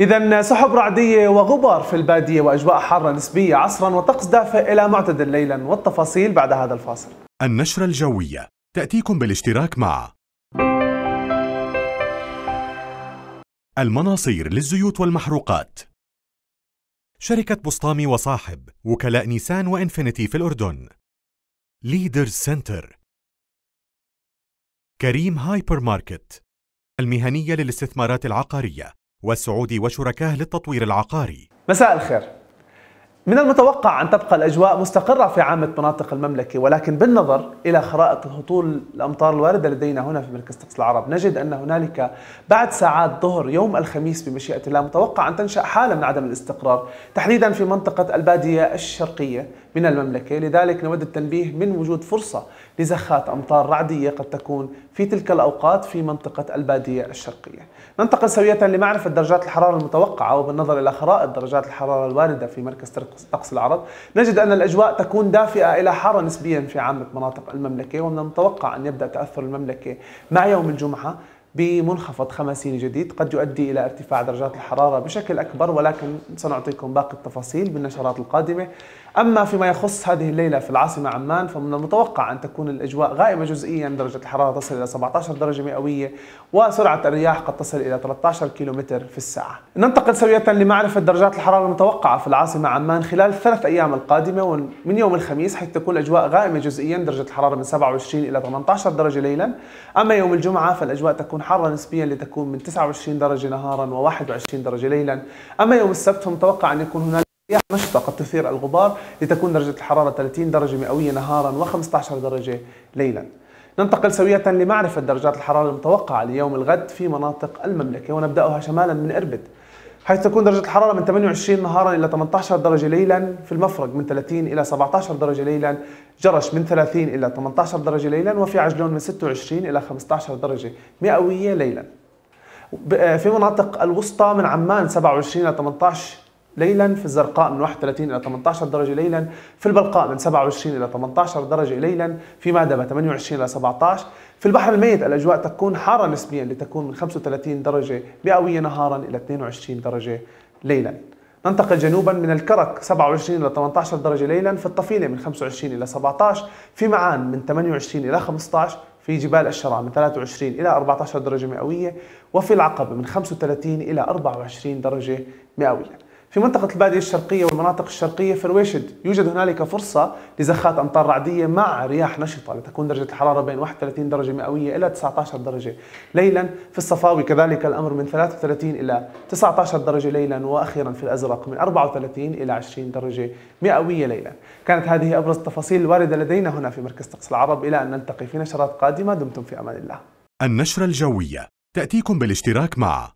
إذا سحب رعدية وغبار في البادية وأجواء حارة نسبية عصرا وطقس دافئ إلى معتدل ليلا والتفاصيل بعد هذا الفاصل النشرة الجوية تأتيكم بالاشتراك مع المناصير للزيوت والمحروقات شركة بسطامي وصاحب وكلاء نيسان وإنفينيتي في الأردن ليدر سنتر كريم هايبر ماركت المهنية للاستثمارات العقارية والسعودي وشركاه للتطوير العقاري مساء الخير من المتوقع أن تبقى الأجواء مستقرة في عامة مناطق المملكة ولكن بالنظر إلى خرائط هطول الأمطار الواردة لدينا هنا في مركز طقس العرب نجد أن هنالك بعد ساعات ظهر يوم الخميس بمشيئة الله متوقع أن تنشأ حالة من عدم الاستقرار تحديدا في منطقة البادية الشرقية من المملكة لذلك نود التنبيه من وجود فرصة لزخات أمطار رعدية قد تكون في تلك الأوقات في منطقة البادية الشرقية ننتقل سوية لمعرفة درجات الحرارة المتوقعة وبالنظر إلى خرائط درجات الحرارة الواردة في مركز ترك طقس العرض نجد أن الأجواء تكون دافئة إلى حارة نسبيا في عامة مناطق المملكة ومن المتوقع أن يبدأ تأثر المملكة مع يوم الجمعة بمنخفض خماسين جديد قد يؤدي إلى ارتفاع درجات الحرارة بشكل أكبر ولكن سنعطيكم باقي التفاصيل بالنشرات القادمة أما فيما يخص هذه الليلة في العاصمة عمان فمن المتوقع أن تكون الأجواء غائمة جزئيا درجة الحرارة تصل إلى 17 درجة مئوية وسرعة الرياح قد تصل إلى 13 كيلومتر في الساعة ننتقل سوية لمعرفة درجات الحرارة المتوقعة في العاصمة عمان خلال الثلاث أيام القادمة ومن يوم الخميس حيث تكون الأجواء غائمة جزئيا درجة الحرارة من 27 إلى 18 درجة ليلا أما يوم الجمعة فالأجواء تكون حارة نسبيا لتكون من 29 درجة نهارا و21 درجة ليلا أما يوم السبت فمتوقع أن يكون هناك الرياح نشطة قد تثير الغبار لتكون درجة الحرارة 30 درجة مئوية نهارا و15 درجة ليلا ننتقل سوية لمعرفة درجات الحرارة المتوقعة ليوم الغد في مناطق المملكة ونبدأها شمالا من إربد حيث تكون درجة الحرارة من 28 نهارا إلى 18 درجة ليلا في المفرق من 30 إلى 17 درجة ليلا جرش من 30 إلى 18 درجة ليلا وفي عجلون من 26 إلى 15 درجة مئوية ليلا في مناطق الوسطى من عمان 27 إلى 18 ليلا في الزرقاء من 31 إلى 18 درجة ليلا في البلقاء من 27 إلى 18 درجة ليلا في مادبة 28 إلى 17 في البحر الميت الأجواء تكون حارة نسبيا لتكون من 35 درجة مئوية نهارا إلى 22 درجة ليلا ننتقل جنوبا من الكرك 27 إلى 18 درجة ليلا في الطفيلة من 25 إلى 17 في معان من 28 إلى 15 في جبال الشراء من 23 إلى 14 درجة مئوية وفي العقبة من 35 إلى 24 درجة مئوية في منطقة البادية الشرقية والمناطق الشرقية في الويشد يوجد هنالك فرصة لزخات أمطار رعدية مع رياح نشطة لتكون درجة الحرارة بين 31 درجة مئوية إلى 19 درجة ليلا في الصفاوي كذلك الأمر من 33 إلى 19 درجة ليلا وأخيرا في الأزرق من 34 إلى 20 درجة مئوية ليلا كانت هذه أبرز التفاصيل الواردة لدينا هنا في مركز طقس العرب إلى أن نلتقي في نشرات قادمة دمتم في أمان الله النشرة الجوية تأتيكم بالاشتراك مع